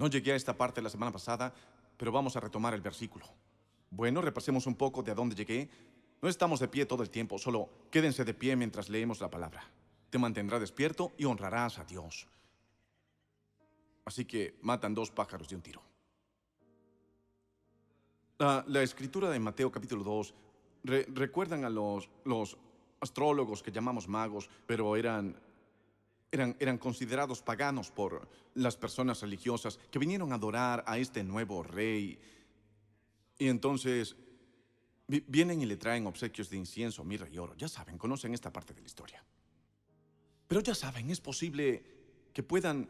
No llegué a esta parte la semana pasada, pero vamos a retomar el versículo. Bueno, repasemos un poco de a dónde llegué. No estamos de pie todo el tiempo, solo quédense de pie mientras leemos la palabra. Te mantendrá despierto y honrarás a Dios. Así que matan dos pájaros de un tiro. La, escritura de Mateo capítulo 2 recuerdan a los astrólogos que llamamos magos, pero eran eran, considerados paganos por las personas religiosas que vinieron a adorar a este nuevo rey. Y entonces vienen y le traen obsequios de incienso, mirra y oro. Ya saben, conocen esta parte de la historia. Pero ya saben, es posible que puedan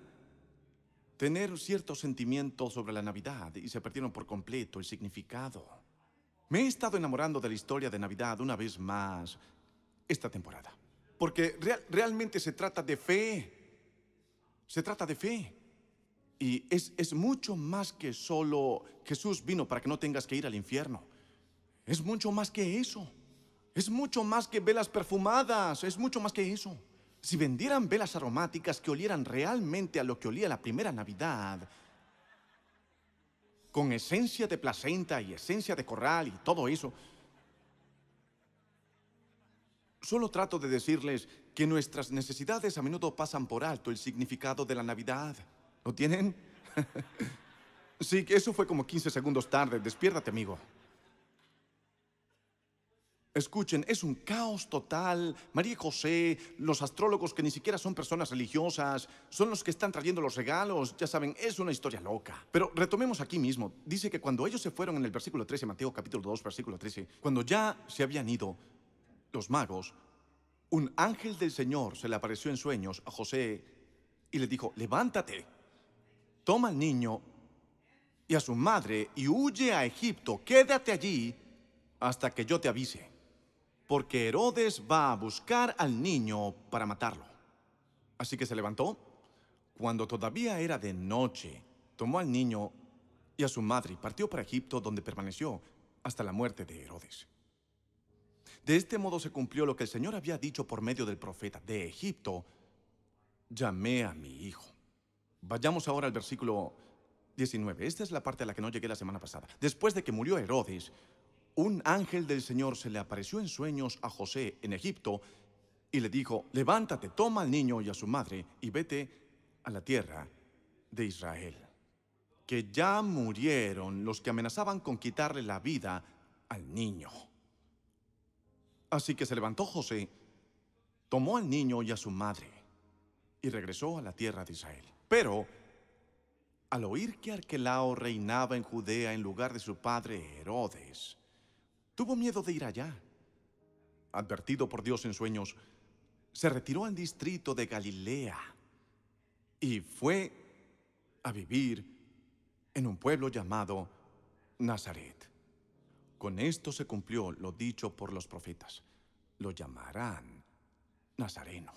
tener cierto sentimiento sobre la Navidad y se perdieron por completo el significado. Me he estado enamorando de la historia de Navidad una vez más esta temporada. Porque realmente se trata de fe. Se trata de fe. Y es, es mucho más que solo Jesús vino para que no tengas que ir al infierno. Es mucho más que eso. Es mucho más que velas perfumadas. Es mucho más que eso. Si vendieran velas aromáticas que olieran realmente a lo que olía la primera Navidad, con esencia de placenta y esencia de corral y todo eso, Solo trato de decirles que nuestras necesidades a menudo pasan por alto el significado de la Navidad. ¿Lo tienen? sí, eso fue como 15 segundos tarde. Despiértate, amigo. Escuchen, es un caos total. María y José, los astrólogos que ni siquiera son personas religiosas, son los que están trayendo los regalos. Ya saben, es una historia loca. Pero retomemos aquí mismo. Dice que cuando ellos se fueron en el versículo 13, Mateo capítulo 2, versículo 13, cuando ya se habían ido, los magos, un ángel del Señor se le apareció en sueños a José y le dijo, levántate, toma al niño y a su madre y huye a Egipto, quédate allí hasta que yo te avise, porque Herodes va a buscar al niño para matarlo. Así que se levantó. Cuando todavía era de noche, tomó al niño y a su madre y partió para Egipto, donde permaneció hasta la muerte de Herodes. De este modo se cumplió lo que el Señor había dicho por medio del profeta de Egipto. Llamé a mi hijo. Vayamos ahora al versículo 19. Esta es la parte a la que no llegué la semana pasada. Después de que murió Herodes, un ángel del Señor se le apareció en sueños a José en Egipto y le dijo, levántate, toma al niño y a su madre y vete a la tierra de Israel. Que ya murieron los que amenazaban con quitarle la vida al niño. Así que se levantó José, tomó al niño y a su madre, y regresó a la tierra de Israel. Pero, al oír que Arquelao reinaba en Judea en lugar de su padre Herodes, tuvo miedo de ir allá. Advertido por Dios en sueños, se retiró al distrito de Galilea y fue a vivir en un pueblo llamado Nazaret. Con esto se cumplió lo dicho por los profetas. Lo llamarán Nazareno.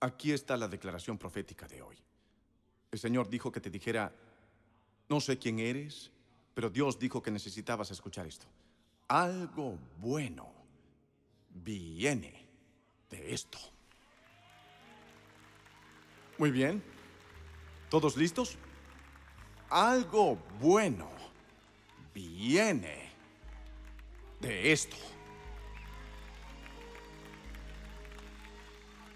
Aquí está la declaración profética de hoy. El Señor dijo que te dijera, no sé quién eres, pero Dios dijo que necesitabas escuchar esto. Algo bueno viene de esto. Muy bien. ¿Todos listos? Algo bueno viene de esto.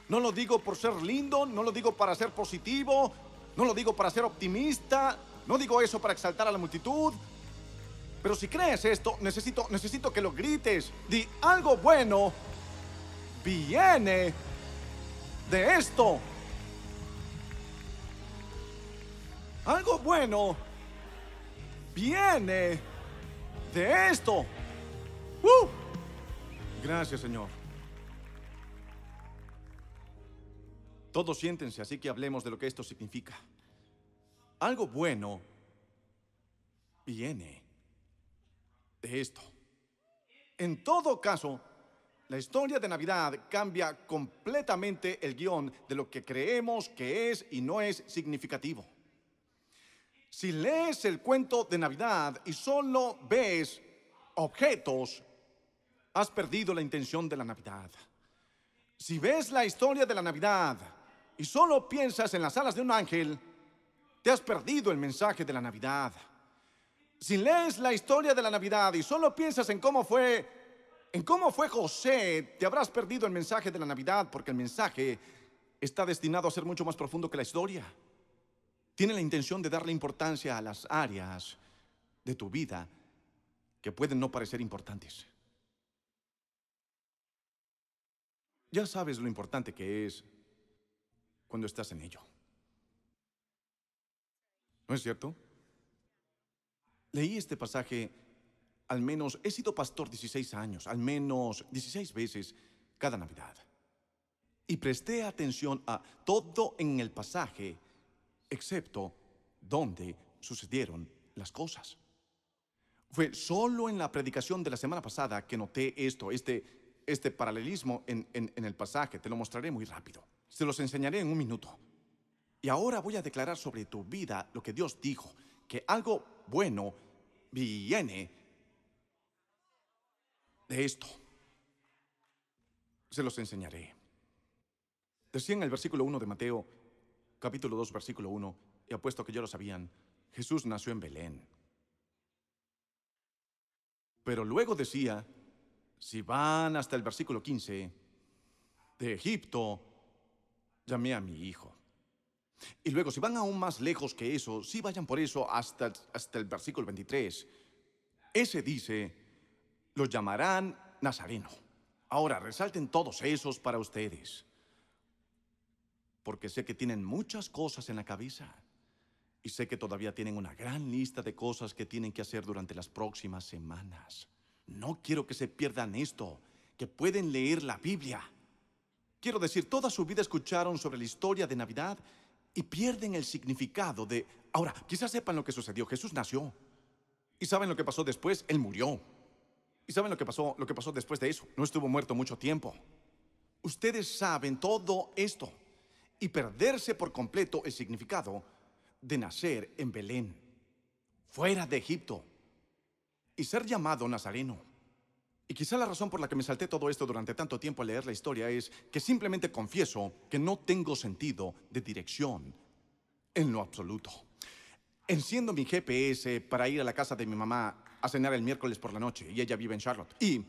No lo digo por ser lindo, no lo digo para ser positivo, no lo digo para ser optimista, no digo eso para exaltar a la multitud. Pero si crees esto, necesito, necesito que lo grites. Di algo bueno viene de esto. Algo bueno viene de esto. ¡Uh! Gracias, Señor. Todos siéntense, así que hablemos de lo que esto significa. Algo bueno viene de esto. En todo caso, la historia de Navidad cambia completamente el guión de lo que creemos que es y no es significativo. Si lees el cuento de Navidad y solo ves objetos, has perdido la intención de la Navidad. Si ves la historia de la Navidad y solo piensas en las alas de un ángel, te has perdido el mensaje de la Navidad. Si lees la historia de la Navidad y solo piensas en cómo fue en cómo fue José, te habrás perdido el mensaje de la Navidad porque el mensaje está destinado a ser mucho más profundo que la historia tiene la intención de darle importancia a las áreas de tu vida que pueden no parecer importantes. Ya sabes lo importante que es cuando estás en ello. ¿No es cierto? Leí este pasaje, al menos he sido pastor 16 años, al menos 16 veces cada Navidad. Y presté atención a todo en el pasaje excepto donde sucedieron las cosas. Fue solo en la predicación de la semana pasada que noté esto, este, este paralelismo en, en, en el pasaje. Te lo mostraré muy rápido. Se los enseñaré en un minuto. Y ahora voy a declarar sobre tu vida lo que Dios dijo, que algo bueno viene de esto. Se los enseñaré. Decía en el versículo 1 de Mateo, capítulo 2, versículo 1, y apuesto que ya lo sabían, Jesús nació en Belén. Pero luego decía, si van hasta el versículo 15, de Egipto llamé a mi hijo. Y luego, si van aún más lejos que eso, si vayan por eso hasta, hasta el versículo 23, ese dice, lo llamarán Nazareno. Ahora, resalten todos esos para ustedes porque sé que tienen muchas cosas en la cabeza y sé que todavía tienen una gran lista de cosas que tienen que hacer durante las próximas semanas. No quiero que se pierdan esto, que pueden leer la Biblia. Quiero decir, toda su vida escucharon sobre la historia de Navidad y pierden el significado de... Ahora, quizás sepan lo que sucedió. Jesús nació. Y saben lo que pasó después. Él murió. Y saben lo que pasó, lo que pasó después de eso. No estuvo muerto mucho tiempo. Ustedes saben todo esto y perderse por completo el significado de nacer en Belén, fuera de Egipto, y ser llamado Nazareno. Y quizá la razón por la que me salté todo esto durante tanto tiempo al leer la historia es que simplemente confieso que no tengo sentido de dirección en lo absoluto. Enciendo mi GPS para ir a la casa de mi mamá a cenar el miércoles por la noche y ella vive en Charlotte. Y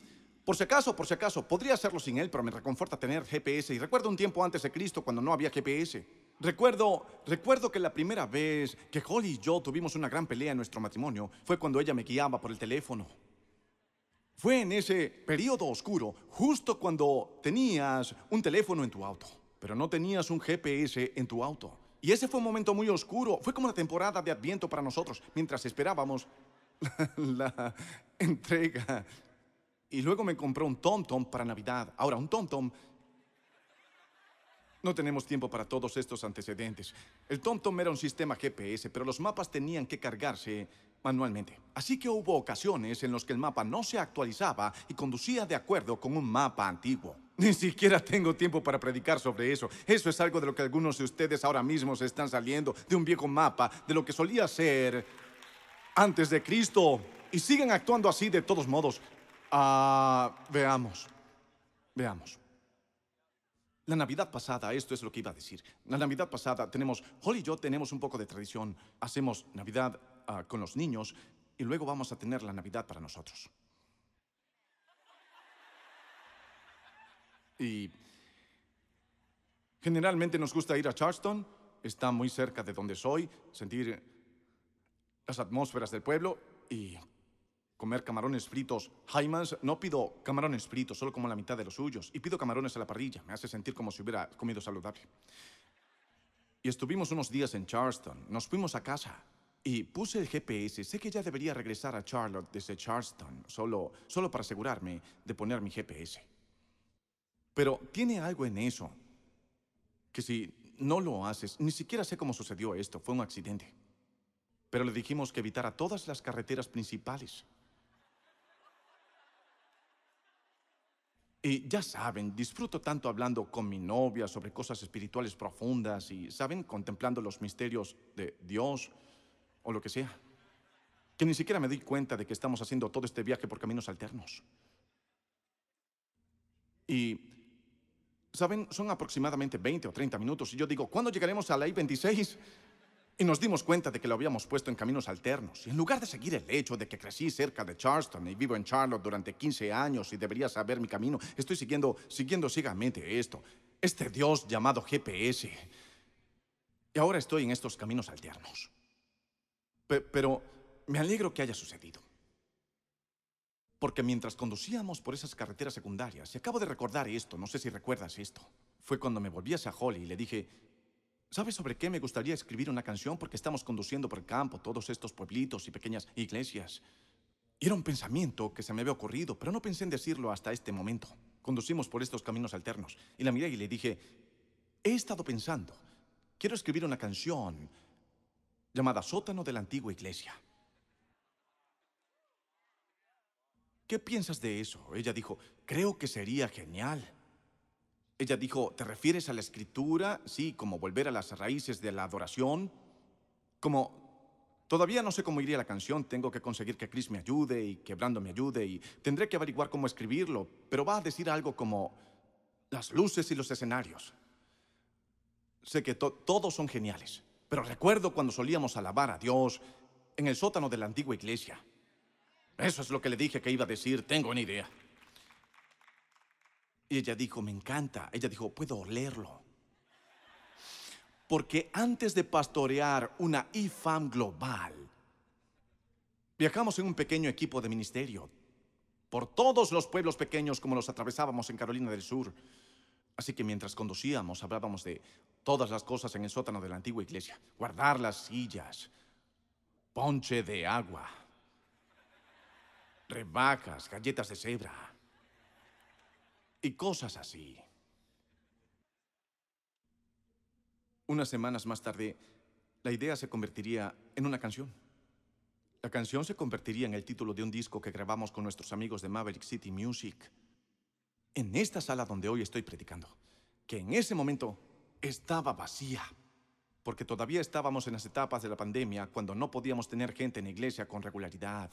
por si acaso, por si acaso, podría hacerlo sin él, pero me reconforta tener GPS. Y recuerdo un tiempo antes de Cristo cuando no había GPS. Recuerdo, recuerdo que la primera vez que Holly y yo tuvimos una gran pelea en nuestro matrimonio fue cuando ella me guiaba por el teléfono. Fue en ese periodo oscuro, justo cuando tenías un teléfono en tu auto, pero no tenías un GPS en tu auto. Y ese fue un momento muy oscuro. Fue como la temporada de Adviento para nosotros, mientras esperábamos la, la entrega y luego me compró un TomTom para Navidad. Ahora, un TomTom. No tenemos tiempo para todos estos antecedentes. El TomTom era un sistema GPS, pero los mapas tenían que cargarse manualmente. Así que hubo ocasiones en las que el mapa no se actualizaba y conducía de acuerdo con un mapa antiguo. Ni siquiera tengo tiempo para predicar sobre eso. Eso es algo de lo que algunos de ustedes ahora mismo se están saliendo de un viejo mapa, de lo que solía ser antes de Cristo. Y siguen actuando así de todos modos. Ah, veamos. Veamos. La Navidad pasada, esto es lo que iba a decir. La Navidad pasada tenemos, Holly y yo tenemos un poco de tradición. Hacemos Navidad ah, con los niños y luego vamos a tener la Navidad para nosotros. Y generalmente nos gusta ir a Charleston, está muy cerca de donde soy, sentir las atmósferas del pueblo y comer camarones fritos. Jaimans, no pido camarones fritos, solo como la mitad de los suyos. Y pido camarones a la parrilla, me hace sentir como si hubiera comido saludable. Y estuvimos unos días en Charleston, nos fuimos a casa. Y puse el GPS, sé que ya debería regresar a Charlotte desde Charleston, solo, solo para asegurarme de poner mi GPS. Pero tiene algo en eso, que si no lo haces, ni siquiera sé cómo sucedió esto, fue un accidente. Pero le dijimos que evitara todas las carreteras principales, Y ya saben, disfruto tanto hablando con mi novia sobre cosas espirituales profundas y, ¿saben?, contemplando los misterios de Dios o lo que sea, que ni siquiera me di cuenta de que estamos haciendo todo este viaje por caminos alternos. Y, ¿saben?, son aproximadamente 20 o 30 minutos y yo digo, ¿cuándo llegaremos a la I-26? y nos dimos cuenta de que lo habíamos puesto en caminos alternos. Y en lugar de seguir el hecho de que crecí cerca de Charleston y vivo en Charlotte durante 15 años y debería saber mi camino, estoy siguiendo, siguiendo ciegamente esto, este Dios llamado GPS. Y ahora estoy en estos caminos alternos. pero me alegro que haya sucedido. Porque mientras conducíamos por esas carreteras secundarias, y acabo de recordar esto, no sé si recuerdas esto, fue cuando me volví hacia Holly y le dije, ¿Sabes sobre qué me gustaría escribir una canción? Porque estamos conduciendo por el campo todos estos pueblitos y pequeñas iglesias. Y era un pensamiento que se me había ocurrido, pero no pensé en decirlo hasta este momento. Conducimos por estos caminos alternos y la miré y le dije, he estado pensando, quiero escribir una canción llamada Sótano de la antigua iglesia. ¿Qué piensas de eso? Ella dijo, creo que sería genial. Ella dijo, ¿te refieres a la escritura? Sí, como volver a las raíces de la adoración. Como, todavía no sé cómo iría la canción, tengo que conseguir que Chris me ayude y que Brando me ayude y tendré que averiguar cómo escribirlo, pero va a decir algo como las luces y los escenarios. Sé que todos son geniales, pero recuerdo cuando solíamos alabar a Dios en el sótano de la antigua iglesia. Eso es lo que le dije que iba a decir, tengo una idea. Y ella dijo, me encanta. Ella dijo, puedo olerlo. Porque antes de pastorear una IFAM global, viajamos en un pequeño equipo de ministerio por todos los pueblos pequeños como los atravesábamos en Carolina del Sur. Así que mientras conducíamos hablábamos de todas las cosas en el sótano de la antigua iglesia. Guardar las sillas, ponche de agua, rebajas, galletas de cebra, y cosas así. Unas semanas más tarde, la idea se convertiría en una canción. La canción se convertiría en el título de un disco que grabamos con nuestros amigos de Maverick City Music, en esta sala donde hoy estoy predicando, que en ese momento estaba vacía, porque todavía estábamos en las etapas de la pandemia cuando no podíamos tener gente en la iglesia con regularidad.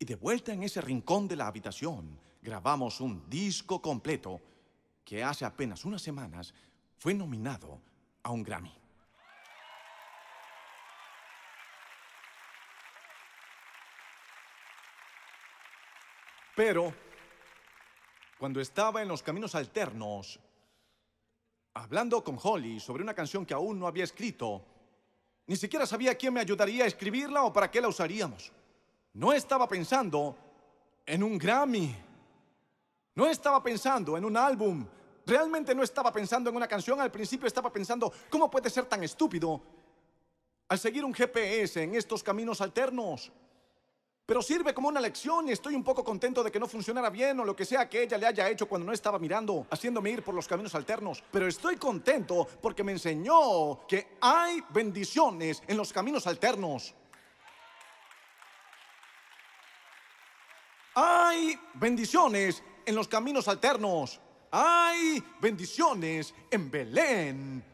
Y de vuelta en ese rincón de la habitación, grabamos un disco completo que hace apenas unas semanas fue nominado a un Grammy. Pero, cuando estaba en los caminos alternos, hablando con Holly sobre una canción que aún no había escrito, ni siquiera sabía quién me ayudaría a escribirla o para qué la usaríamos. No estaba pensando en un Grammy. No estaba pensando en un álbum. Realmente no estaba pensando en una canción. Al principio estaba pensando, ¿cómo puede ser tan estúpido al seguir un GPS en estos caminos alternos? Pero sirve como una lección y estoy un poco contento de que no funcionara bien o lo que sea que ella le haya hecho cuando no estaba mirando, haciéndome ir por los caminos alternos. Pero estoy contento porque me enseñó que hay bendiciones en los caminos alternos. Hay bendiciones en los caminos alternos. Hay bendiciones en Belén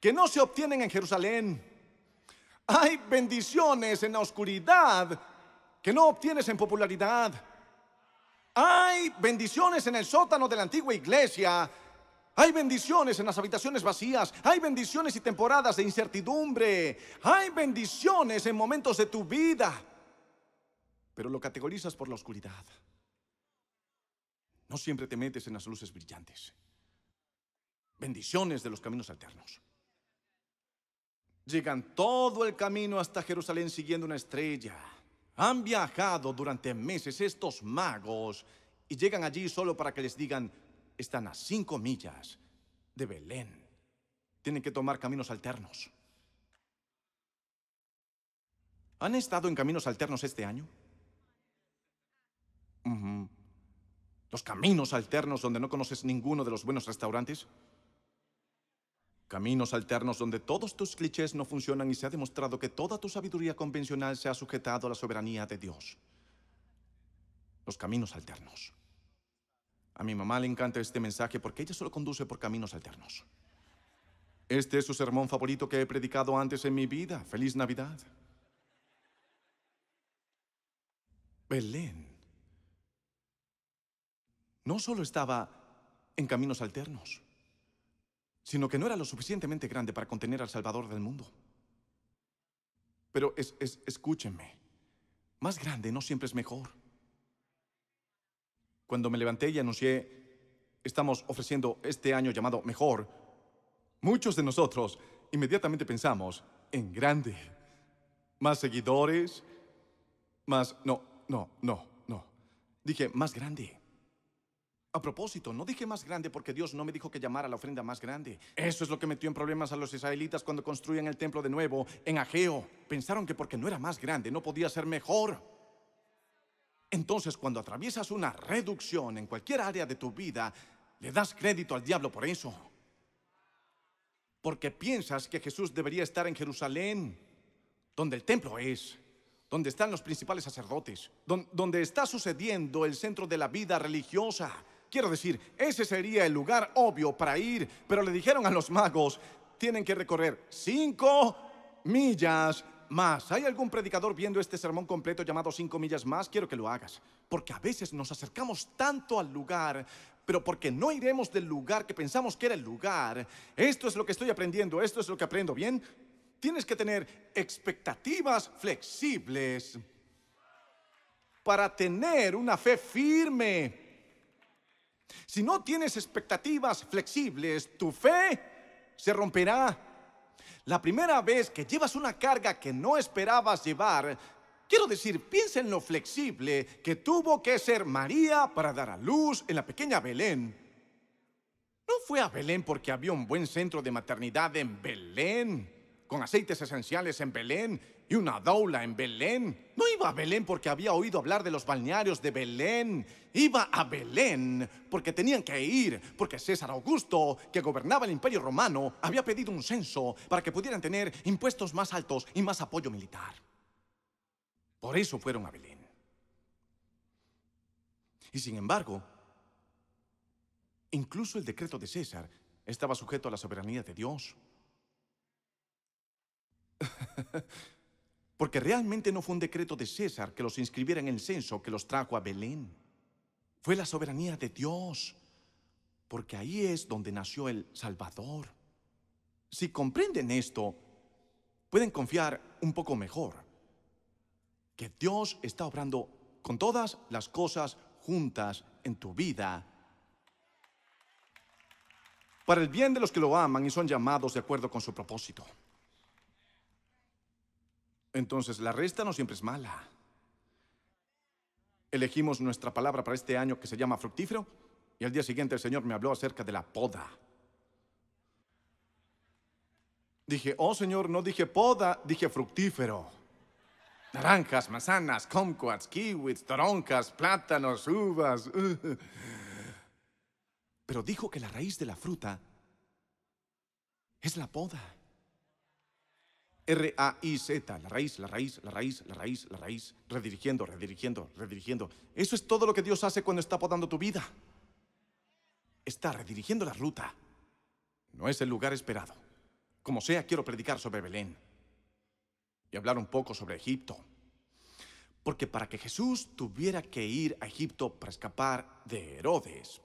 que no se obtienen en Jerusalén. Hay bendiciones en la oscuridad que no obtienes en popularidad. Hay bendiciones en el sótano de la antigua iglesia. Hay bendiciones en las habitaciones vacías. Hay bendiciones y temporadas de incertidumbre. Hay bendiciones en momentos de tu vida pero lo categorizas por la oscuridad. No siempre te metes en las luces brillantes. Bendiciones de los caminos alternos. Llegan todo el camino hasta Jerusalén siguiendo una estrella. Han viajado durante meses estos magos y llegan allí solo para que les digan, están a cinco millas de Belén. Tienen que tomar caminos alternos. ¿Han estado en caminos alternos este año? Los caminos alternos donde no conoces ninguno de los buenos restaurantes. Caminos alternos donde todos tus clichés no funcionan y se ha demostrado que toda tu sabiduría convencional se ha sujetado a la soberanía de Dios. Los caminos alternos. A mi mamá le encanta este mensaje porque ella solo conduce por caminos alternos. Este es su sermón favorito que he predicado antes en mi vida. Feliz Navidad. Belén no solo estaba en caminos alternos, sino que no era lo suficientemente grande para contener al Salvador del mundo. Pero escúchenme, más grande no siempre es mejor. Cuando me levanté y anuncié, estamos ofreciendo este año llamado Mejor, muchos de nosotros inmediatamente pensamos en grande. Más seguidores, más... No, no, no, no. Dije, más grande. A propósito, no dije más grande porque Dios no me dijo que llamara la ofrenda más grande. Eso es lo que metió en problemas a los israelitas cuando construían el templo de nuevo en Ageo. Pensaron que porque no era más grande no podía ser mejor. Entonces, cuando atraviesas una reducción en cualquier área de tu vida, le das crédito al diablo por eso. Porque piensas que Jesús debería estar en Jerusalén, donde el templo es donde están los principales sacerdotes, donde está sucediendo el centro de la vida religiosa. Quiero decir, ese sería el lugar obvio para ir, pero le dijeron a los magos, tienen que recorrer cinco millas más. ¿Hay algún predicador viendo este sermón completo llamado cinco millas más? Quiero que lo hagas, porque a veces nos acercamos tanto al lugar pero porque no iremos del lugar que pensamos que era el lugar. Esto es lo que estoy aprendiendo, esto es lo que aprendo, ¿bien? Tienes que tener expectativas flexibles para tener una fe firme. Si no tienes expectativas flexibles, tu fe se romperá. La primera vez que llevas una carga que no esperabas llevar, quiero decir, piensa en lo flexible que tuvo que ser María para dar a luz en la pequeña Belén. No fue a Belén porque había un buen centro de maternidad en Belén con aceites esenciales en Belén y una doula en Belén. No iba a Belén porque había oído hablar de los balnearios de Belén. Iba a Belén porque tenían que ir, porque César Augusto, que gobernaba el imperio romano, había pedido un censo para que pudieran tener impuestos más altos y más apoyo militar. Por eso fueron a Belén. Y sin embargo, incluso el decreto de César estaba sujeto a la soberanía de Dios. Porque realmente no fue un decreto de César que los inscribiera en el censo que los trajo a Belén. Fue la soberanía de Dios, porque ahí es donde nació el Salvador. Si comprenden esto, pueden confiar un poco mejor, que Dios está obrando con todas las cosas juntas en tu vida para el bien de los que lo aman y son llamados de acuerdo con su propósito. Entonces, la resta no siempre es mala. Elegimos nuestra palabra para este año que se llama fructífero y al día siguiente el Señor me habló acerca de la poda. Dije, oh Señor, no dije poda, dije fructífero. Naranjas, manzanas, kumquats, kiwis, toronjas, plátanos, uvas. Pero dijo que la raíz de la fruta es la poda. R-A-I-Z, la raíz, la raíz, la raíz, la raíz, la raíz, redirigiendo, redirigiendo, redirigiendo. Eso es todo lo que Dios hace cuando está podando tu vida. Está redirigiendo la ruta. No es el lugar esperado. Como sea, quiero predicar sobre Belén y hablar un poco sobre Egipto. Porque para que Jesús tuviera que ir a Egipto para escapar de Herodes,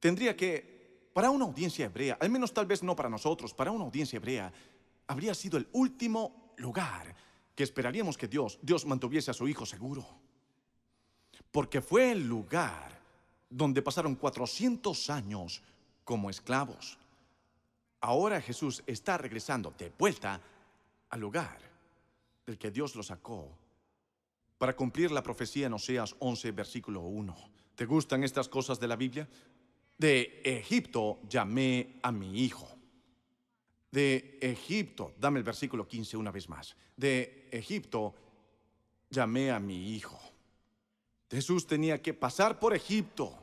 tendría que, para una audiencia hebrea, al menos tal vez no para nosotros, para una audiencia hebrea, habría sido el último lugar que esperaríamos que Dios, Dios mantuviese a su hijo seguro. Porque fue el lugar donde pasaron 400 años como esclavos. Ahora Jesús está regresando de vuelta al lugar del que Dios lo sacó para cumplir la profecía en Oseas 11, versículo 1. ¿Te gustan estas cosas de la Biblia? De Egipto llamé a mi hijo de Egipto, dame el versículo 15 una vez más, de Egipto llamé a mi hijo. Jesús tenía que pasar por Egipto,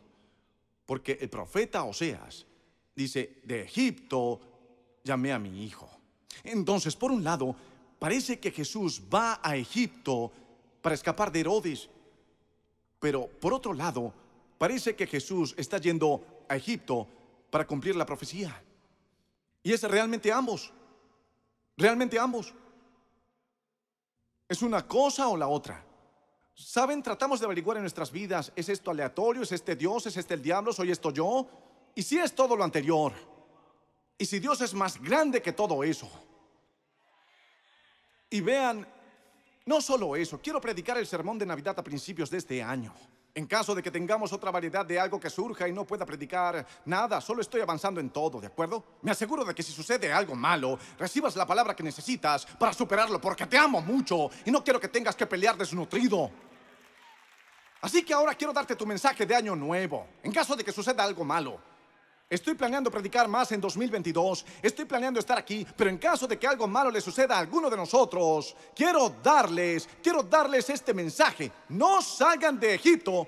porque el profeta Oseas dice, de Egipto llamé a mi hijo. Entonces, por un lado, parece que Jesús va a Egipto para escapar de Herodes, pero por otro lado, parece que Jesús está yendo a Egipto para cumplir la profecía. Y es realmente ambos, realmente ambos. Es una cosa o la otra. ¿Saben? Tratamos de averiguar en nuestras vidas, ¿es esto aleatorio? ¿Es este Dios? ¿Es este el diablo? ¿Soy esto yo? ¿Y si es todo lo anterior? ¿Y si Dios es más grande que todo eso? Y vean, no solo eso, quiero predicar el sermón de Navidad a principios de este año. En caso de que tengamos otra variedad de algo que surja y no pueda predicar nada, solo estoy avanzando en todo, ¿de acuerdo? Me aseguro de que si sucede algo malo, recibas la palabra que necesitas para superarlo, porque te amo mucho y no quiero que tengas que pelear desnutrido. Así que ahora quiero darte tu mensaje de año nuevo, en caso de que suceda algo malo. Estoy planeando predicar más en 2022. Estoy planeando estar aquí, pero en caso de que algo malo le suceda a alguno de nosotros, quiero darles, quiero darles este mensaje. No salgan de Egipto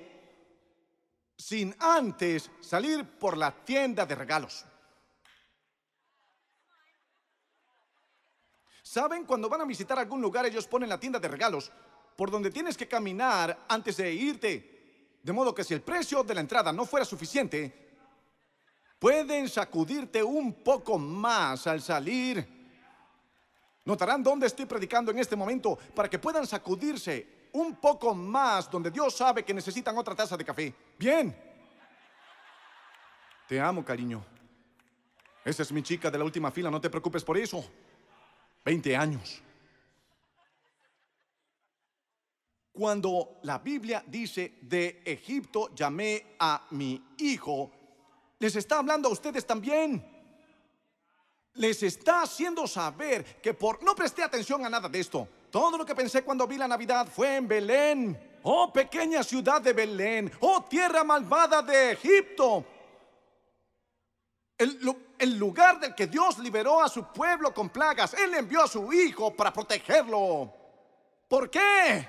sin antes salir por la tienda de regalos. ¿Saben? Cuando van a visitar algún lugar, ellos ponen la tienda de regalos por donde tienes que caminar antes de irte. De modo que si el precio de la entrada no fuera suficiente, pueden sacudirte un poco más al salir. Notarán dónde estoy predicando en este momento para que puedan sacudirse un poco más donde Dios sabe que necesitan otra taza de café. Bien. Te amo, cariño. Esa es mi chica de la última fila, no te preocupes por eso. 20 años. Cuando la Biblia dice, de Egipto llamé a mi hijo, les está hablando a ustedes también. Les está haciendo saber que por... No presté atención a nada de esto. Todo lo que pensé cuando vi la Navidad fue en Belén. Oh pequeña ciudad de Belén. Oh tierra malvada de Egipto. El, lugar del que Dios liberó a su pueblo con plagas. Él envió a su hijo para protegerlo. ¿Por qué?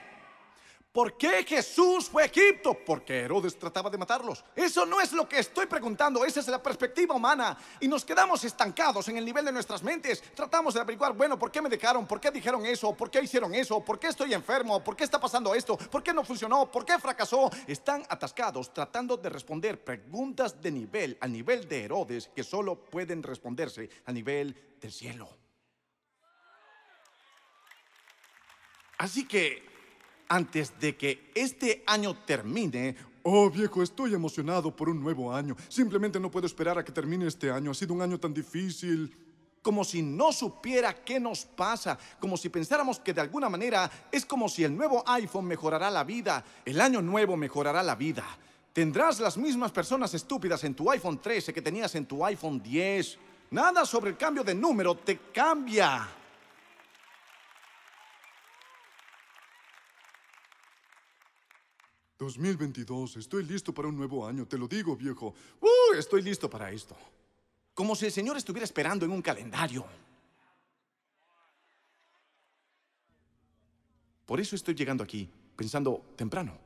¿Por qué Jesús fue a Egipto? Porque Herodes trataba de matarlos. Eso no es lo que estoy preguntando, esa es la perspectiva humana. Y nos quedamos estancados en el nivel de nuestras mentes. Tratamos de averiguar, bueno, ¿por qué me dejaron? ¿Por qué dijeron eso? ¿Por qué hicieron eso? ¿Por qué estoy enfermo? ¿Por qué está pasando esto? ¿Por qué no funcionó? ¿Por qué fracasó? Están atascados tratando de responder preguntas de nivel, al nivel de Herodes, que solo pueden responderse al nivel del cielo. Así que antes de que este año termine, Oh viejo, estoy emocionado por un nuevo año. Simplemente no puedo esperar a que termine este año. Ha sido un año tan difícil. Como si no supiera qué nos pasa, como si pensáramos que de alguna manera es como si el nuevo iPhone mejorará la vida, el año nuevo mejorará la vida. Tendrás las mismas personas estúpidas en tu iPhone 13 que tenías en tu iPhone 10. Nada sobre el cambio de número te cambia. 2022, estoy listo para un nuevo año, te lo digo, viejo. Estoy listo para esto. Como si el Señor estuviera esperando en un calendario. Por eso estoy llegando aquí, pensando temprano,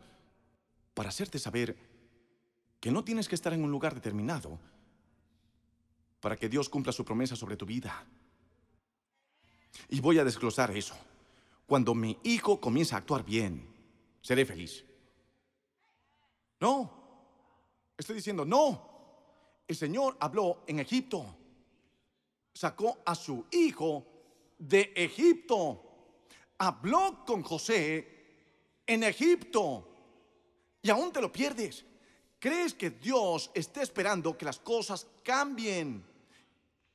para hacerte saber que no tienes que estar en un lugar determinado para que Dios cumpla su promesa sobre tu vida. Y voy a desglosar eso. Cuando mi hijo comienza a actuar bien, seré feliz. No, estoy diciendo, no, el Señor habló en Egipto, sacó a su hijo de Egipto, habló con José en Egipto y aún te lo pierdes. ¿Crees que Dios está esperando que las cosas cambien?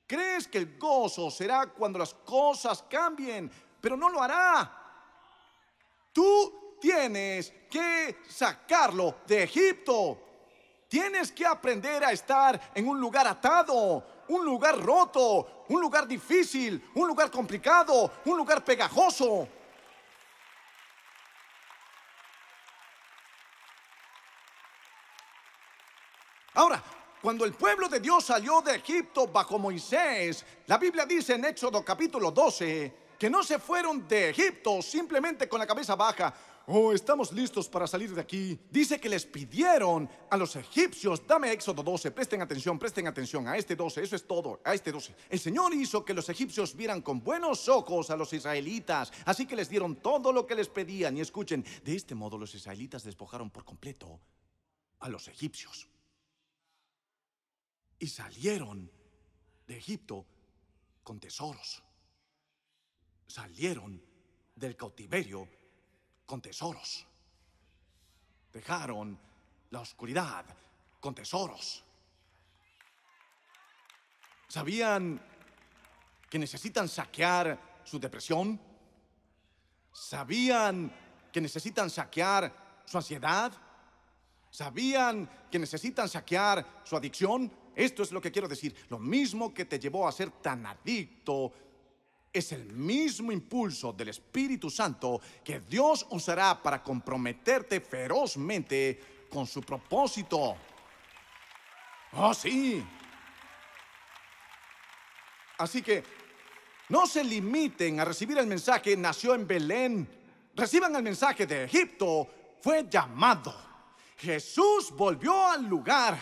¿Crees que el gozo será cuando las cosas cambien? Pero no lo hará. Tú tienes que sacarlo de Egipto. Tienes que aprender a estar en un lugar atado, un lugar roto, un lugar difícil, un lugar complicado, un lugar pegajoso. Ahora, cuando el pueblo de Dios salió de Egipto bajo Moisés, la Biblia dice en Éxodo capítulo 12 que no se fueron de Egipto simplemente con la cabeza baja, oh, estamos listos para salir de aquí, dice que les pidieron a los egipcios, dame Éxodo 12, presten atención, presten atención a este 12, eso es todo, a este 12. El Señor hizo que los egipcios vieran con buenos ojos a los israelitas, así que les dieron todo lo que les pedían y escuchen, de este modo los israelitas despojaron por completo a los egipcios. Y salieron de Egipto con tesoros. Salieron del cautiverio con tesoros. Dejaron la oscuridad con tesoros. ¿Sabían que necesitan saquear su depresión? ¿Sabían que necesitan saquear su ansiedad? ¿Sabían que necesitan saquear su adicción? Esto es lo que quiero decir. Lo mismo que te llevó a ser tan adicto es el mismo impulso del Espíritu Santo que Dios usará para comprometerte ferozmente con su propósito. Oh, sí. Así que no se limiten a recibir el mensaje, nació en Belén. Reciban el mensaje de Egipto, fue llamado. Jesús volvió al lugar.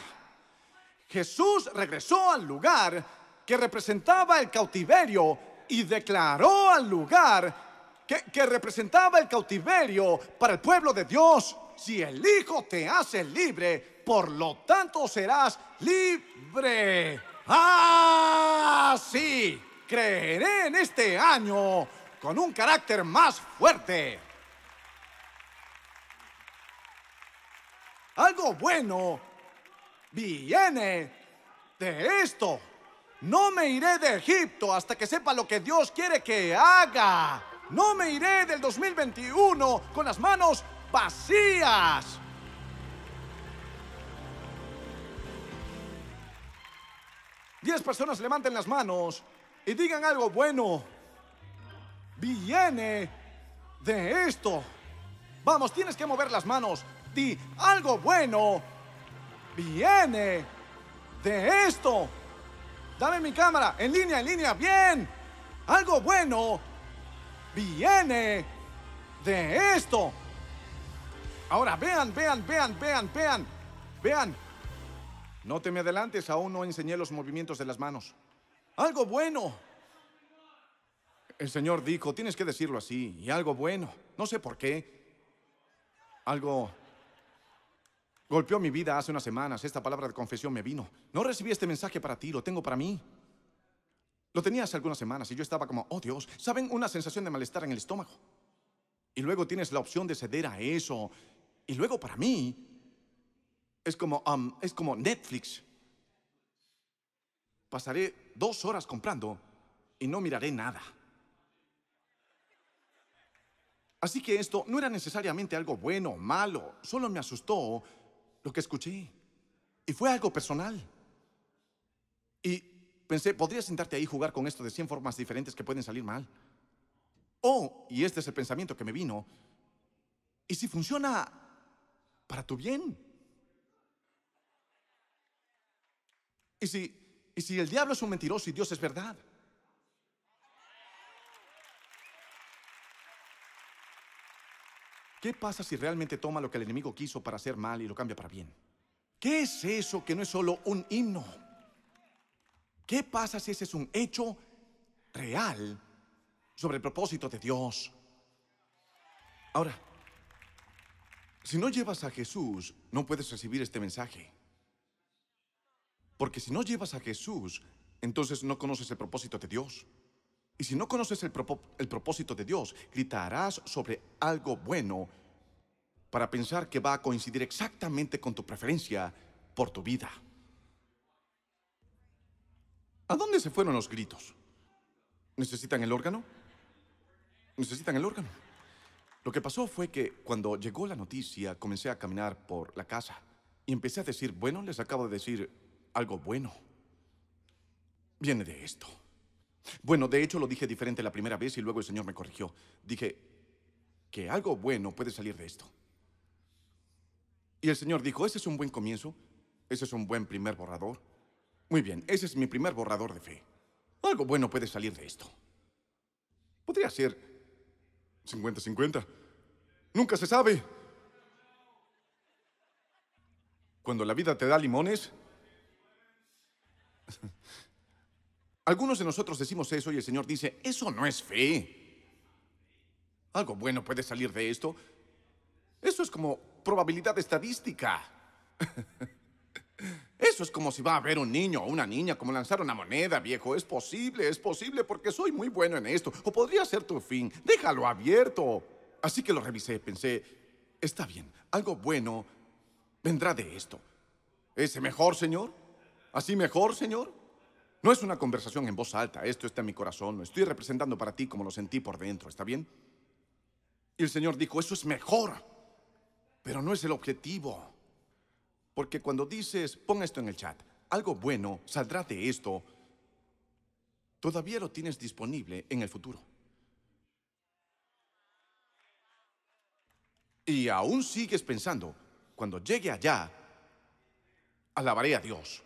Jesús regresó al lugar que representaba el cautiverio y declaró al lugar que, representaba el cautiverio para el pueblo de Dios. Si el Hijo te hace libre, por lo tanto serás libre. ¡Ah, sí! Creeré en este año con un carácter más fuerte. Algo bueno viene de esto. No me iré de Egipto hasta que sepa lo que Dios quiere que haga. No me iré del 2021 con las manos vacías. Diez personas levanten las manos y digan algo bueno. Viene de esto. Vamos, tienes que mover las manos. Di algo bueno. Viene de esto. Dame mi cámara. En línea, en línea. Bien. Algo bueno viene de esto. Ahora, vean, vean, vean, vean, vean. Vean. No te me adelantes, aún no enseñé los movimientos de las manos. Algo bueno. El Señor dijo, tienes que decirlo así, y algo bueno. No sé por qué. Algo Golpeó mi vida hace unas semanas. Esta palabra de confesión me vino. No recibí este mensaje para ti, lo tengo para mí. Lo tenía hace algunas semanas y yo estaba como, oh Dios, ¿saben? Una sensación de malestar en el estómago. Y luego tienes la opción de ceder a eso. Y luego para mí es como, um, es como Netflix. Pasaré dos horas comprando y no miraré nada. Así que esto no era necesariamente algo bueno o malo, solo me asustó lo que escuché. Y fue algo personal. Y pensé, podrías sentarte ahí y jugar con esto de 100 formas diferentes que pueden salir mal. Oh, y este es el pensamiento que me vino. ¿Y si funciona para tu bien? ¿Y si, y si el diablo es un mentiroso y Dios es verdad? ¿Qué pasa si realmente toma lo que el enemigo quiso para hacer mal y lo cambia para bien? ¿Qué es eso que no es solo un himno? ¿Qué pasa si ese es un hecho real sobre el propósito de Dios? Ahora, si no llevas a Jesús, no puedes recibir este mensaje. Porque si no llevas a Jesús, entonces no conoces el propósito de Dios. Y si no conoces el, el propósito de Dios, gritarás sobre algo bueno para pensar que va a coincidir exactamente con tu preferencia por tu vida. ¿A dónde se fueron los gritos? ¿Necesitan el órgano? ¿Necesitan el órgano? Lo que pasó fue que cuando llegó la noticia comencé a caminar por la casa y empecé a decir, bueno, les acabo de decir algo bueno. Viene de esto. Bueno, de hecho lo dije diferente la primera vez y luego el Señor me corrigió. Dije que algo bueno puede salir de esto. Y el Señor dijo, ese es un buen comienzo, ese es un buen primer borrador. Muy bien, ese es mi primer borrador de fe. Algo bueno puede salir de esto. Podría ser 50-50. Nunca se sabe. Cuando la vida te da limones... Algunos de nosotros decimos eso y el Señor dice, eso no es fe. Algo bueno puede salir de esto. Eso es como probabilidad estadística. Eso es como si va a haber un niño o una niña, como lanzar una moneda, viejo. Es posible, es posible, porque soy muy bueno en esto. O podría ser tu fin. Déjalo abierto. Así que lo revisé, pensé, está bien, algo bueno vendrá de esto. ¿Ese mejor, señor? ¿Así mejor, señor? No es una conversación en voz alta, esto está en mi corazón, lo estoy representando para ti como lo sentí por dentro, ¿está bien? Y el Señor dijo, eso es mejor, pero no es el objetivo. Porque cuando dices, pon esto en el chat, algo bueno saldrá de esto, todavía lo tienes disponible en el futuro. Y aún sigues pensando, cuando llegue allá, alabaré a Dios.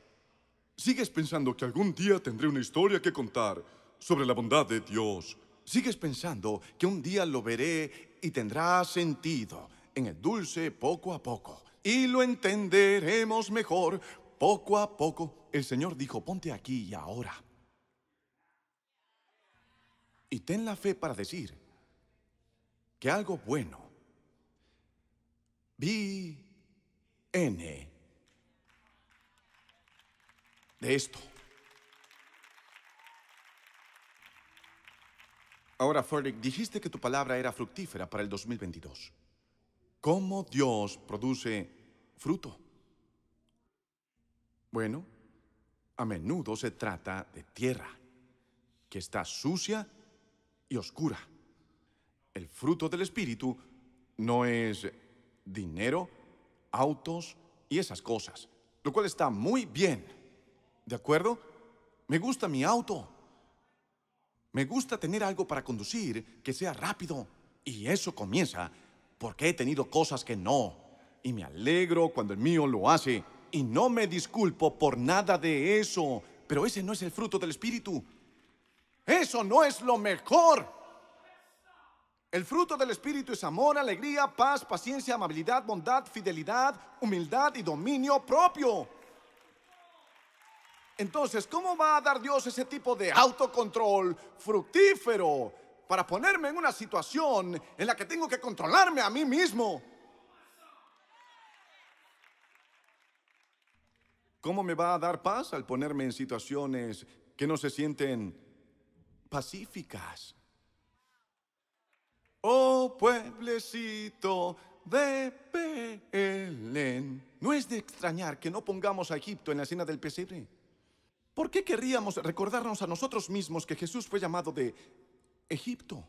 Sigues pensando que algún día tendré una historia que contar sobre la bondad de Dios. Sigues pensando que un día lo veré y tendrá sentido en el dulce poco a poco. Y lo entenderemos mejor poco a poco. El Señor dijo, ponte aquí y ahora. Y ten la fe para decir que algo bueno. Vi N de esto. Ahora, Frederick, dijiste que tu palabra era fructífera para el 2022. ¿Cómo Dios produce fruto? Bueno, a menudo se trata de tierra, que está sucia y oscura. El fruto del Espíritu no es dinero, autos y esas cosas, lo cual está muy bien. ¿De acuerdo? Me gusta mi auto. Me gusta tener algo para conducir que sea rápido. Y eso comienza porque he tenido cosas que no. Y me alegro cuando el mío lo hace. Y no me disculpo por nada de eso. Pero ese no es el fruto del Espíritu. Eso no es lo mejor. El fruto del Espíritu es amor, alegría, paz, paciencia, amabilidad, bondad, fidelidad, humildad y dominio propio. Entonces, ¿cómo va a dar Dios ese tipo de autocontrol fructífero para ponerme en una situación en la que tengo que controlarme a mí mismo? ¿Cómo me va a dar paz al ponerme en situaciones que no se sienten pacíficas? Oh pueblecito de Belén. No es de extrañar que no pongamos a Egipto en la escena del pesebre. ¿Por qué querríamos recordarnos a nosotros mismos que Jesús fue llamado de Egipto?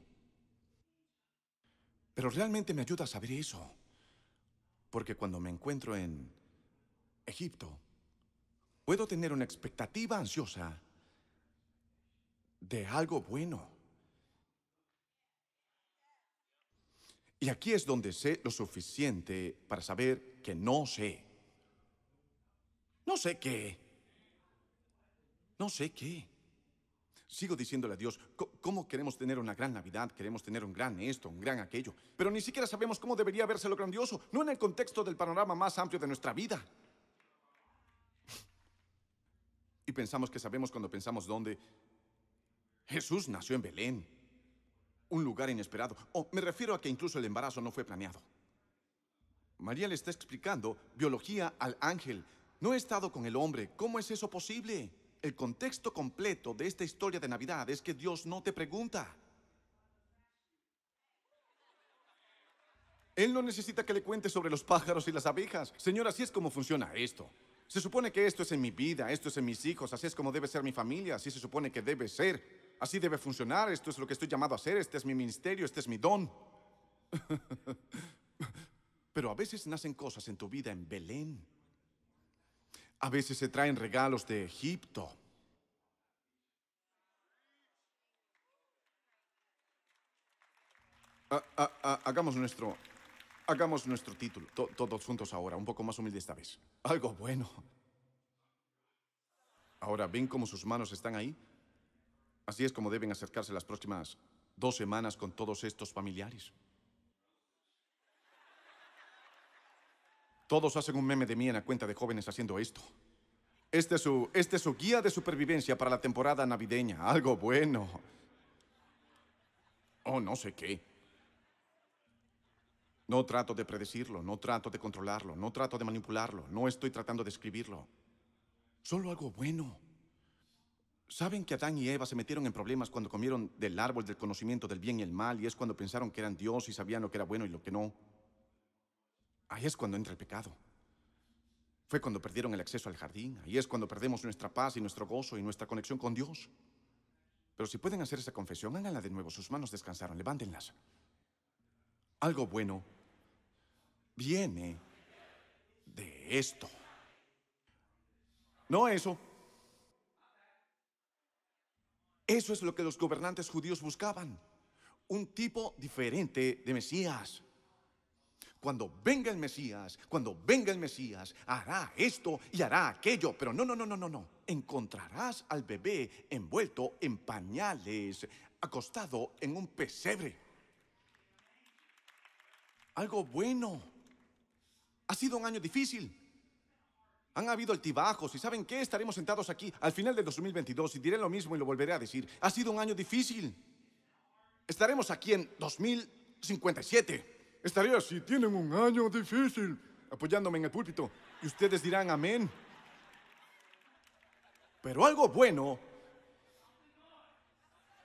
Pero realmente me ayuda a saber eso. Porque cuando me encuentro en Egipto, puedo tener una expectativa ansiosa de algo bueno. Y aquí es donde sé lo suficiente para saber que no sé. No sé qué no sé qué. Sigo diciéndole a Dios, ¿cómo queremos tener una gran Navidad? Queremos tener un gran esto, un gran aquello. Pero ni siquiera sabemos cómo debería verse lo grandioso, no en el contexto del panorama más amplio de nuestra vida. Y pensamos que sabemos cuando pensamos dónde. Jesús nació en Belén, un lugar inesperado. O me refiero a que incluso el embarazo no fue planeado. María le está explicando biología al ángel. No he estado con el hombre. ¿Cómo es eso posible? el contexto completo de esta historia de Navidad es que Dios no te pregunta. Él no necesita que le cuentes sobre los pájaros y las abejas. Señor, así es como funciona esto. Se supone que esto es en mi vida, esto es en mis hijos, así es como debe ser mi familia, así se supone que debe ser. Así debe funcionar, esto es lo que estoy llamado a hacer, este es mi ministerio, este es mi don. Pero a veces nacen cosas en tu vida en Belén a veces se traen regalos de Egipto. hagamos nuestro. Hagamos nuestro título. todos juntos ahora, un poco más humilde esta vez. Algo bueno. Ahora, ¿ven cómo sus manos están ahí? Así es como deben acercarse las próximas dos semanas con todos estos familiares. Todos hacen un meme de mí en la cuenta de jóvenes haciendo esto. Este es su, este es su guía de supervivencia para la temporada navideña. Algo bueno. Oh, no sé qué. No trato de predecirlo, no trato de controlarlo, no trato de manipularlo, no estoy tratando de escribirlo. Solo algo bueno. ¿Saben que Adán y Eva se metieron en problemas cuando comieron del árbol del conocimiento del bien y el mal y es cuando pensaron que eran Dios y sabían lo que era bueno y lo que no? Ahí es cuando entra el pecado. Fue cuando perdieron el acceso al jardín. Ahí es cuando perdemos nuestra paz y nuestro gozo y nuestra conexión con Dios. Pero si pueden hacer esa confesión, háganla de nuevo. Sus manos descansaron. Levántenlas. Algo bueno viene de esto. No eso. Eso es lo que los gobernantes judíos buscaban. Un tipo diferente de Mesías. Cuando venga el Mesías, cuando venga el Mesías, hará esto y hará aquello. Pero no, no, no, no, no, no. Encontrarás al bebé envuelto en pañales, acostado en un pesebre. Algo bueno. Ha sido un año difícil. Han habido altibajos y ¿saben qué? Estaremos sentados aquí al final del 2022 y diré lo mismo y lo volveré a decir. Ha sido un año difícil. Estaremos aquí en 2057. Estaré así, tienen un año difícil, apoyándome en el púlpito, y ustedes dirán amén. Pero algo bueno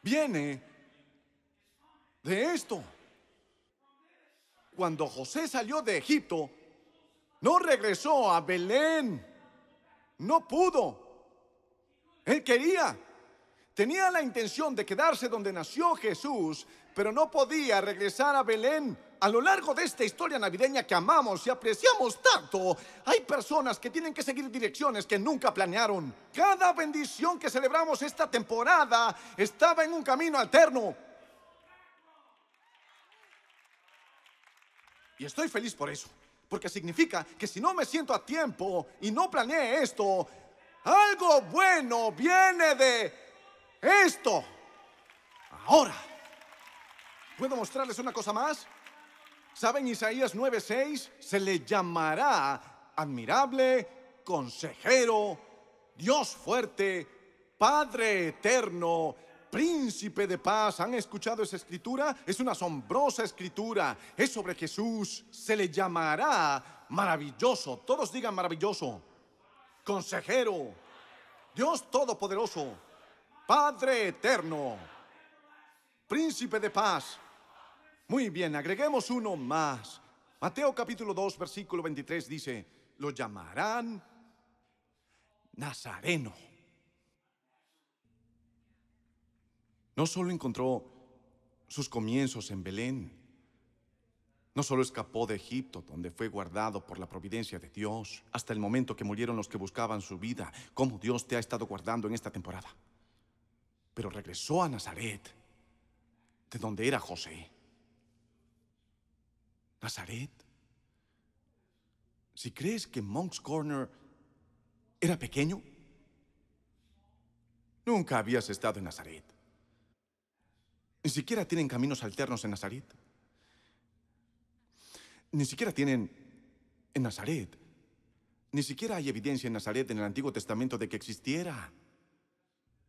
viene de esto. Cuando José salió de Egipto, no regresó a Belén. No pudo. Él quería. Tenía la intención de quedarse donde nació Jesús, pero no podía regresar a Belén a lo largo de esta historia navideña que amamos y apreciamos tanto, hay personas que tienen que seguir direcciones que nunca planearon. Cada bendición que celebramos esta temporada estaba en un camino alterno. Y estoy feliz por eso, porque significa que si no me siento a tiempo y no planeé esto, algo bueno viene de esto. Ahora, ¿puedo mostrarles una cosa más? ¿Saben Isaías 9:6? Se le llamará admirable, consejero, Dios fuerte, Padre eterno, príncipe de paz. ¿Han escuchado esa escritura? Es una asombrosa escritura. Es sobre Jesús. Se le llamará maravilloso. Todos digan maravilloso. Consejero. Dios todopoderoso. Padre eterno. Príncipe de paz. Muy bien, agreguemos uno más. Mateo capítulo 2, versículo 23 dice, lo llamarán Nazareno. No solo encontró sus comienzos en Belén, no solo escapó de Egipto, donde fue guardado por la providencia de Dios, hasta el momento que murieron los que buscaban su vida, como Dios te ha estado guardando en esta temporada, pero regresó a Nazaret, de donde era José. Nazaret. Si crees que Monk's Corner era pequeño, nunca habías estado en Nazaret. Ni siquiera tienen caminos alternos en Nazaret. Ni siquiera tienen en Nazaret. Ni siquiera hay evidencia en Nazaret en el Antiguo Testamento de que existiera.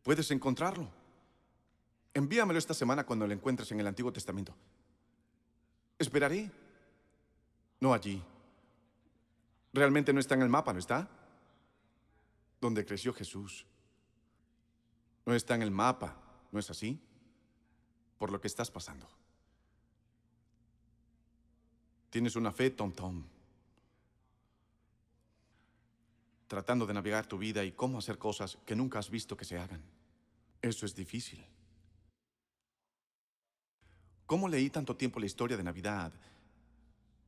Puedes encontrarlo. Envíamelo esta semana cuando lo encuentres en el Antiguo Testamento. Esperaré. No allí. Realmente no está en el mapa, ¿no está? Donde creció Jesús. No está en el mapa, ¿no es así? Por lo que estás pasando. Tienes una fe, Tom Tom. Tratando de navegar tu vida y cómo hacer cosas que nunca has visto que se hagan. Eso es difícil. ¿Cómo leí tanto tiempo la historia de Navidad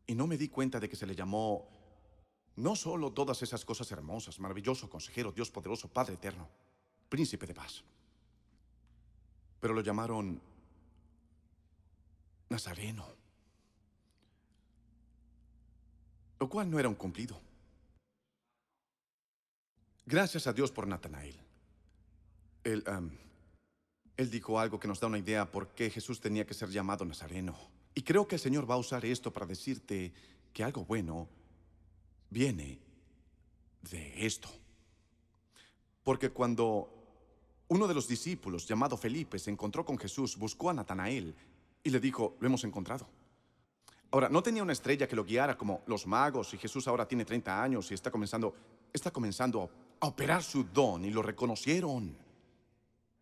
y no me di cuenta de que se le llamó no solo todas esas cosas hermosas, maravilloso consejero, Dios poderoso, Padre eterno, príncipe de paz, pero lo llamaron Nazareno, lo cual no era un cumplido. Gracias a Dios por Natanael. Él, dijo algo que nos da una idea por qué Jesús tenía que ser llamado Nazareno. Y creo que el Señor va a usar esto para decirte que algo bueno viene de esto. Porque cuando uno de los discípulos, llamado Felipe, se encontró con Jesús, buscó a Natanael y le dijo, lo hemos encontrado. Ahora, no tenía una estrella que lo guiara como los magos y Jesús ahora tiene 30 años y está comenzando, está comenzando a operar su don y lo reconocieron.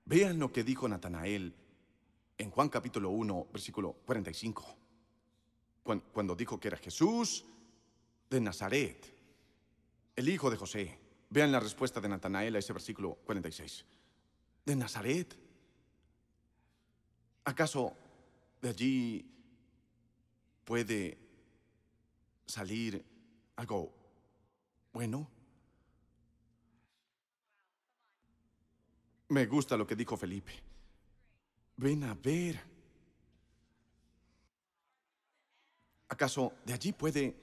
Vean lo que dijo Natanael en Juan capítulo 1, versículo 45, cuando dijo que era Jesús de Nazaret, el hijo de José. Vean la respuesta de Natanael a ese versículo 46. ¿De Nazaret? ¿Acaso de allí puede salir algo bueno? Me gusta lo que dijo Felipe ven a ver. ¿Acaso de allí puede...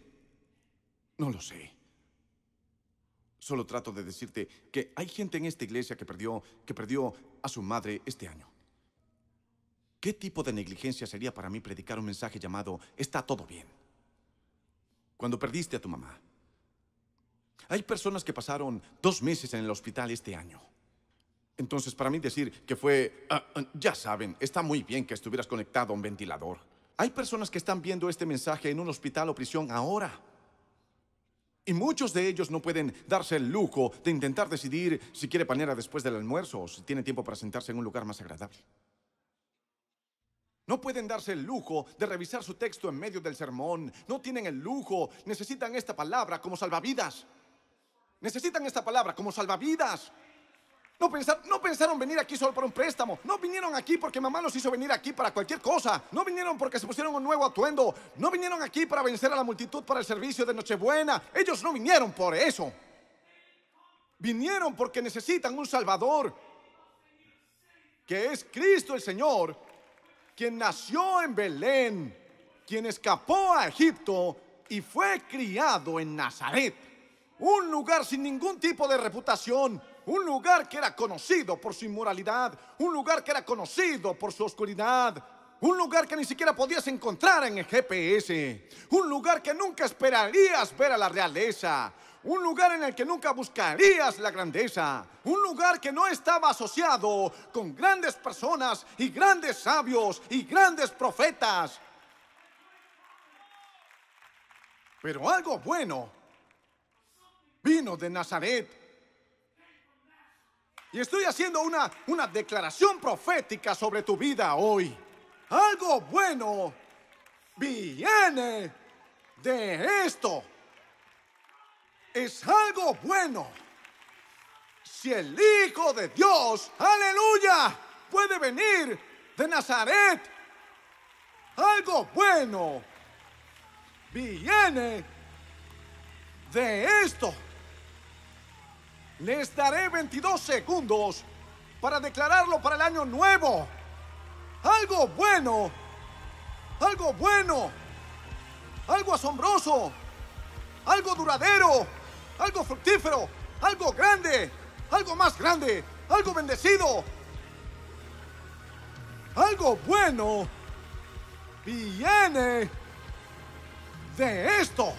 No lo sé. Solo trato de decirte que hay gente en esta iglesia que perdió, que perdió a su madre este año. ¿Qué tipo de negligencia sería para mí predicar un mensaje llamado Está todo bien? Cuando perdiste a tu mamá. Hay personas que pasaron dos meses en el hospital este año. Entonces, para mí decir que fue... Ah, ah, ya saben, está muy bien que estuvieras conectado a un ventilador. Hay personas que están viendo este mensaje en un hospital o prisión ahora. Y muchos de ellos no pueden darse el lujo de intentar decidir si quiere panera después del almuerzo o si tiene tiempo para sentarse en un lugar más agradable. No pueden darse el lujo de revisar su texto en medio del sermón. No tienen el lujo. Necesitan esta palabra como salvavidas. Necesitan esta palabra como salvavidas. No, pensaron venir aquí solo para un préstamo. No vinieron aquí porque mamá los hizo venir aquí para cualquier cosa. No vinieron porque se pusieron un nuevo atuendo. No vinieron aquí para vencer a la multitud para el servicio de Nochebuena. Ellos no vinieron por eso. Vinieron porque necesitan un Salvador, que es Cristo el Señor, quien nació en Belén, quien escapó a Egipto y fue criado en Nazaret. Un lugar sin ningún tipo de reputación, un lugar que era conocido por su inmoralidad, un lugar que era conocido por su oscuridad, un lugar que ni siquiera podías encontrar en el GPS, un lugar que nunca esperarías ver a la realeza, un lugar en el que nunca buscarías la grandeza, un lugar que no estaba asociado con grandes personas y grandes sabios y grandes profetas. Pero algo bueno vino de Nazaret. Y estoy haciendo una, una declaración profética sobre tu vida hoy. Algo bueno viene de esto. Es algo bueno. Si el Hijo de Dios, aleluya, puede venir de Nazaret, algo bueno viene de esto. Les daré 22 segundos para declararlo para el año nuevo. Algo bueno. Algo bueno. Algo asombroso. Algo duradero. Algo fructífero. Algo grande. Algo más grande. Algo bendecido. Algo bueno viene de esto.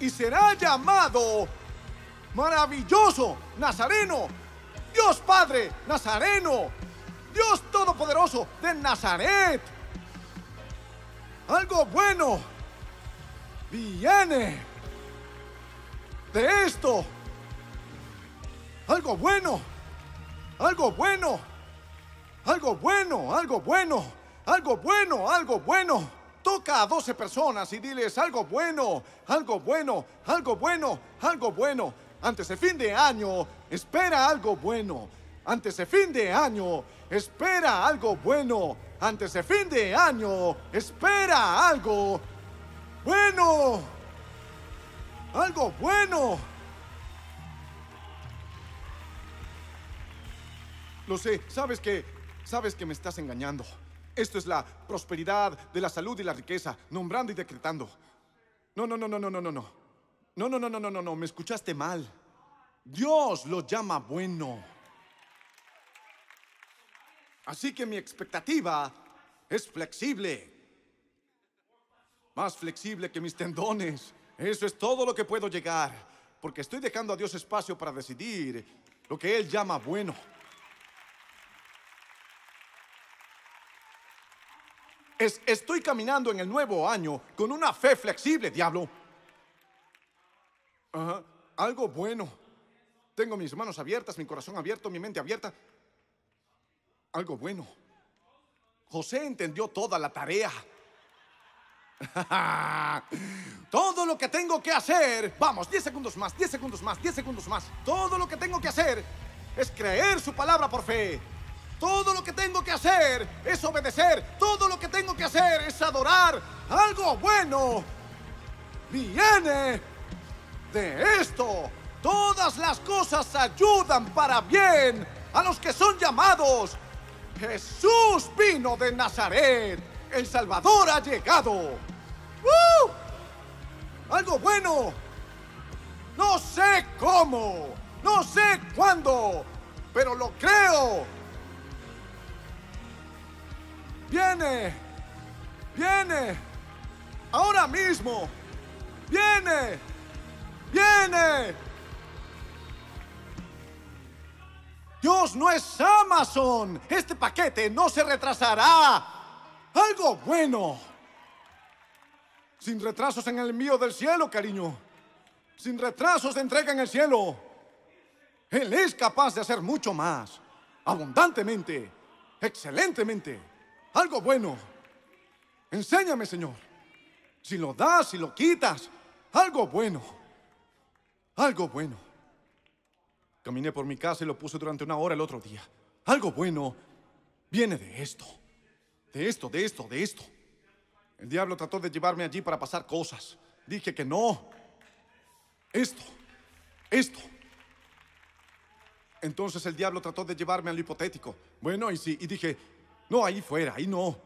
Y será llamado maravilloso, Nazareno, Dios Padre, Nazareno, Dios Todopoderoso de Nazaret. Algo bueno viene de esto. Algo bueno, algo bueno, algo bueno, algo bueno, algo bueno, algo bueno. Toca a 12 personas y diles algo bueno, algo bueno, algo bueno, algo bueno. Antes de fin de año, espera algo bueno. Antes de fin de año, espera algo bueno. Antes de fin de año, espera algo bueno. Algo bueno. Lo sé, sabes que, sabes que me estás engañando. Esto es la prosperidad de la salud y la riqueza, nombrando y decretando. no, no, no, no, no, no, no. No, no, no, no, no, no, no, me escuchaste mal. Dios lo llama bueno. Así que mi expectativa es flexible. Más flexible que mis tendones. Eso es todo lo que puedo llegar. Porque estoy dejando a Dios espacio para decidir lo que Él llama bueno. estoy caminando en el nuevo año con una fe flexible, diablo algo bueno. Tengo mis manos abiertas, mi corazón abierto, mi mente abierta. Algo bueno. José entendió toda la tarea. Todo lo que tengo que hacer, vamos, 10 segundos más, 10 segundos más, 10 segundos más. Todo lo que tengo que hacer es creer su palabra por fe. Todo lo que tengo que hacer es obedecer. Todo lo que tengo que hacer es adorar. Algo bueno viene de esto. Todas las cosas ayudan para bien a los que son llamados. Jesús vino de Nazaret. El Salvador ha llegado. ¡Uh! Algo bueno. No sé cómo. No sé cuándo. Pero lo creo. Viene. Viene. Ahora mismo. Viene viene. Dios no es Amazon. Este paquete no se retrasará. Algo bueno. Sin retrasos en el envío del cielo, cariño. Sin retrasos de entrega en el cielo. Él es capaz de hacer mucho más. Abundantemente. Excelentemente. Algo bueno. Enséñame, Señor. Si lo das, si lo quitas. Algo bueno. Algo bueno. Caminé por mi casa y lo puse durante una hora el otro día. Algo bueno viene de esto. De esto, de esto, de esto. El diablo trató de llevarme allí para pasar cosas. Dije que no. Esto. Esto. Entonces el diablo trató de llevarme al hipotético. Bueno, y sí, y dije, no, ahí fuera, ahí no.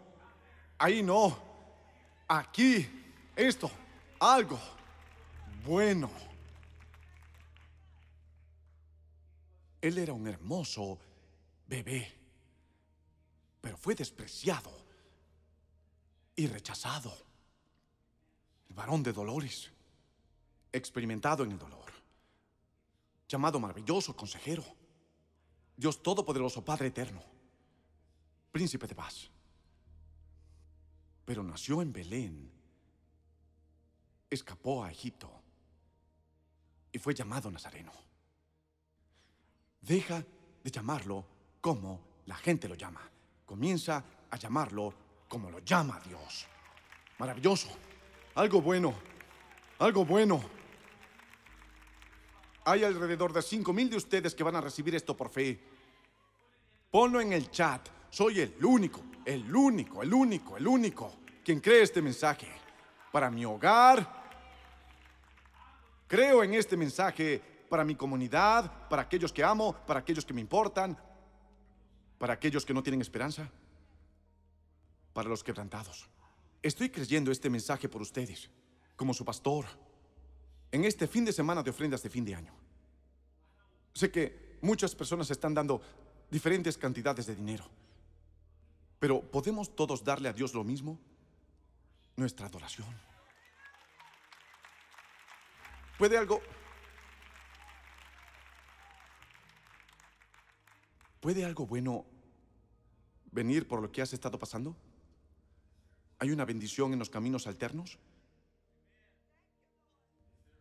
Ahí no. Aquí. Esto. Algo. Bueno. Él era un hermoso bebé, pero fue despreciado y rechazado. El varón de dolores, experimentado en el dolor, llamado maravilloso consejero, Dios Todopoderoso, Padre Eterno, príncipe de paz. Pero nació en Belén, escapó a Egipto y fue llamado Nazareno. Deja de llamarlo como la gente lo llama. Comienza a llamarlo como lo llama Dios. Maravilloso. Algo bueno. Algo bueno. Hay alrededor de 5.000 de ustedes que van a recibir esto por fe. Ponlo en el chat. Soy el único, el único, el único, el único quien cree este mensaje. Para mi hogar, creo en este mensaje para mi comunidad, para aquellos que amo, para aquellos que me importan, para aquellos que no tienen esperanza, para los quebrantados. Estoy creyendo este mensaje por ustedes, como su pastor, en este fin de semana de ofrendas de fin de año. Sé que muchas personas están dando diferentes cantidades de dinero, pero ¿podemos todos darle a Dios lo mismo? Nuestra adoración. ¿Puede algo ¿Puede algo bueno venir por lo que has estado pasando? ¿Hay una bendición en los caminos alternos?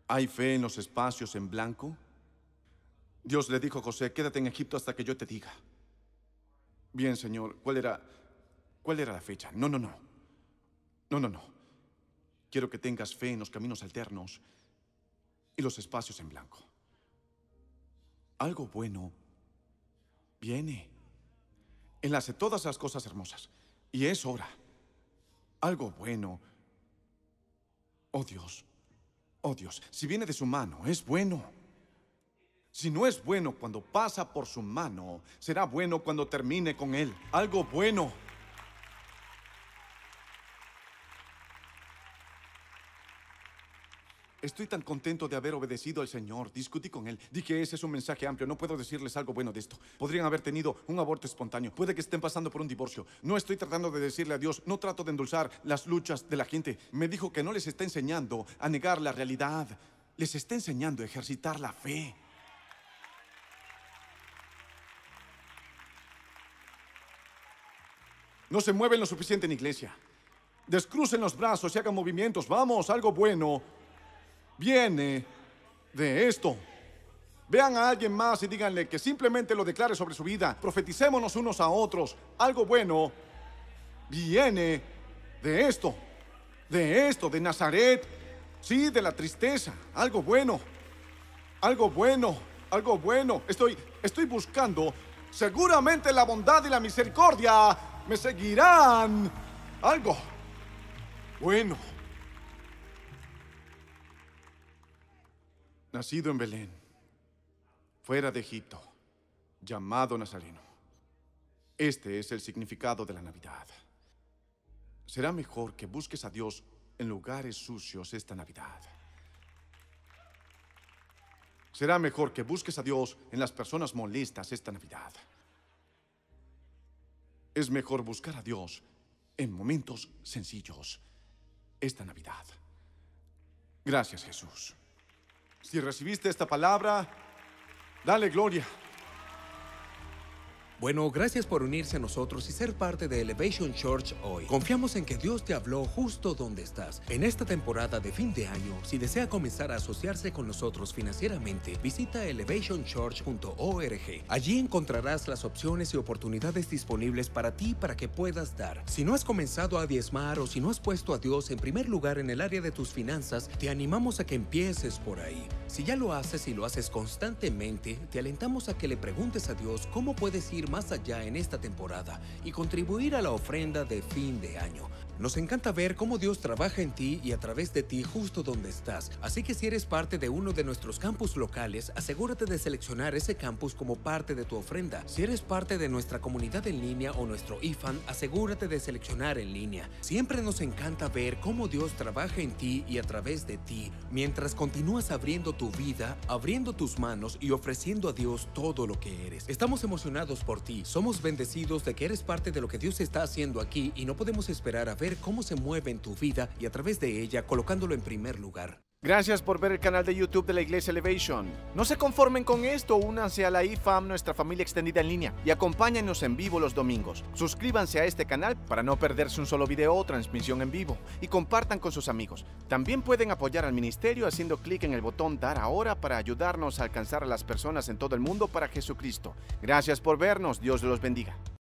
¿Hay fe en los espacios en blanco? Dios le dijo a José, quédate en Egipto hasta que yo te diga. Bien, Señor, ¿cuál era, cuál era la fecha? No, no, no. No, no, no. Quiero que tengas fe en los caminos alternos y los espacios en blanco. Algo bueno viene. Enlace todas las cosas hermosas. Y es hora. Algo bueno. Oh Dios, oh Dios, si viene de su mano, es bueno. Si no es bueno cuando pasa por su mano, será bueno cuando termine con él. Algo bueno. Estoy tan contento de haber obedecido al Señor. Discutí con Él. Dije, ese es un mensaje amplio. No puedo decirles algo bueno de esto. Podrían haber tenido un aborto espontáneo. Puede que estén pasando por un divorcio. No estoy tratando de decirle a Dios. No trato de endulzar las luchas de la gente. Me dijo que no les está enseñando a negar la realidad. Les está enseñando a ejercitar la fe. No se mueven lo suficiente en iglesia. Descrucen los brazos y hagan movimientos. Vamos, algo bueno viene de esto. Vean a alguien más y díganle que simplemente lo declare sobre su vida. Profeticémonos unos a otros. Algo bueno viene de esto, de esto, de Nazaret. Sí, de la tristeza. Algo bueno, algo bueno, algo bueno. Estoy, estoy buscando. Seguramente la bondad y la misericordia me seguirán. Algo bueno. nacido en Belén, fuera de Egipto, llamado Nazareno. Este es el significado de la Navidad. Será mejor que busques a Dios en lugares sucios esta Navidad. Será mejor que busques a Dios en las personas molestas esta Navidad. Es mejor buscar a Dios en momentos sencillos esta Navidad. Gracias Jesús. Si recibiste esta palabra, dale gloria. Bueno, gracias por unirse a nosotros y ser parte de Elevation Church hoy. Confiamos en que Dios te habló justo donde estás. En esta temporada de fin de año, si desea comenzar a asociarse con nosotros financieramente, visita elevationchurch.org. Allí encontrarás las opciones y oportunidades disponibles para ti para que puedas dar. Si no has comenzado a diezmar o si no has puesto a Dios en primer lugar en el área de tus finanzas, te animamos a que empieces por ahí. Si ya lo haces y lo haces constantemente, te alentamos a que le preguntes a Dios cómo puedes ir más allá en esta temporada y contribuir a la ofrenda de fin de año. Nos encanta ver cómo Dios trabaja en ti y a través de ti justo donde estás. Así que si eres parte de uno de nuestros campus locales, asegúrate de seleccionar ese campus como parte de tu ofrenda. Si eres parte de nuestra comunidad en línea o nuestro IFAN, asegúrate de seleccionar en línea. Siempre nos encanta ver cómo Dios trabaja en ti y a través de ti, mientras continúas abriendo tu vida, abriendo tus manos y ofreciendo a Dios todo lo que eres. Estamos emocionados por ti, somos bendecidos de que eres parte de lo que Dios está haciendo aquí y no podemos esperar a ver cómo se mueve en tu vida y a través de ella colocándolo en primer lugar. Gracias por ver el canal de YouTube de la Iglesia Elevation. No se conformen con esto, únanse a la IFAM, nuestra familia extendida en línea, y acompáñanos en vivo los domingos. Suscríbanse a este canal para no perderse un solo video o transmisión en vivo, y compartan con sus amigos. También pueden apoyar al ministerio haciendo clic en el botón Dar ahora para ayudarnos a alcanzar a las personas en todo el mundo para Jesucristo. Gracias por vernos, Dios los bendiga.